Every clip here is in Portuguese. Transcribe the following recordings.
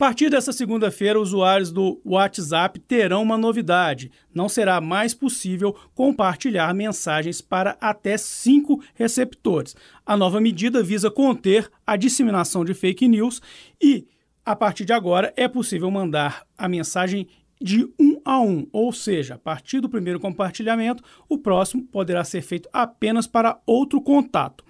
A partir dessa segunda-feira, usuários do WhatsApp terão uma novidade. Não será mais possível compartilhar mensagens para até cinco receptores. A nova medida visa conter a disseminação de fake news e, a partir de agora, é possível mandar a mensagem de um a um, ou seja, a partir do primeiro compartilhamento, o próximo poderá ser feito apenas para outro contato.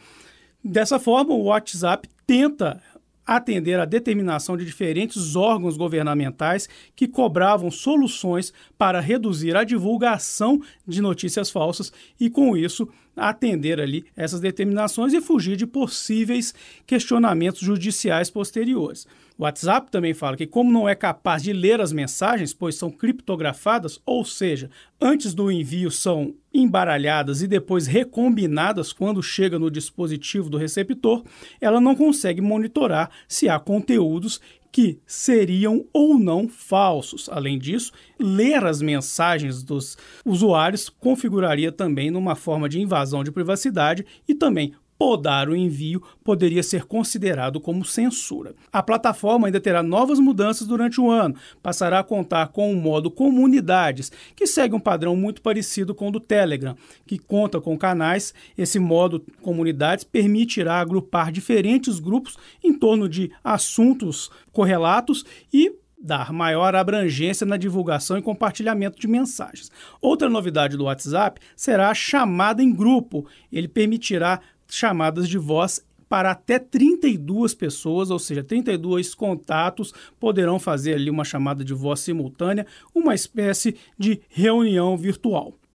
Dessa forma, o WhatsApp tenta atender à determinação de diferentes órgãos governamentais que cobravam soluções para reduzir a divulgação de notícias falsas e, com isso, atender ali essas determinações e fugir de possíveis questionamentos judiciais posteriores. O WhatsApp também fala que, como não é capaz de ler as mensagens, pois são criptografadas, ou seja, antes do envio são embaralhadas e depois recombinadas quando chega no dispositivo do receptor, ela não consegue monitorar se há conteúdos que seriam ou não falsos. Além disso, ler as mensagens dos usuários configuraria também numa forma de invasão de privacidade e também podar o envio poderia ser considerado como censura. A plataforma ainda terá novas mudanças durante o ano, passará a contar com o modo comunidades, que segue um padrão muito parecido com o do Telegram, que conta com canais. Esse modo comunidades permitirá agrupar diferentes grupos em torno de assuntos correlatos e dar maior abrangência na divulgação e compartilhamento de mensagens. Outra novidade do WhatsApp será a chamada em grupo. Ele permitirá chamadas de voz para até 32 pessoas, ou seja, 32 contatos poderão fazer ali uma chamada de voz simultânea, uma espécie de reunião virtual.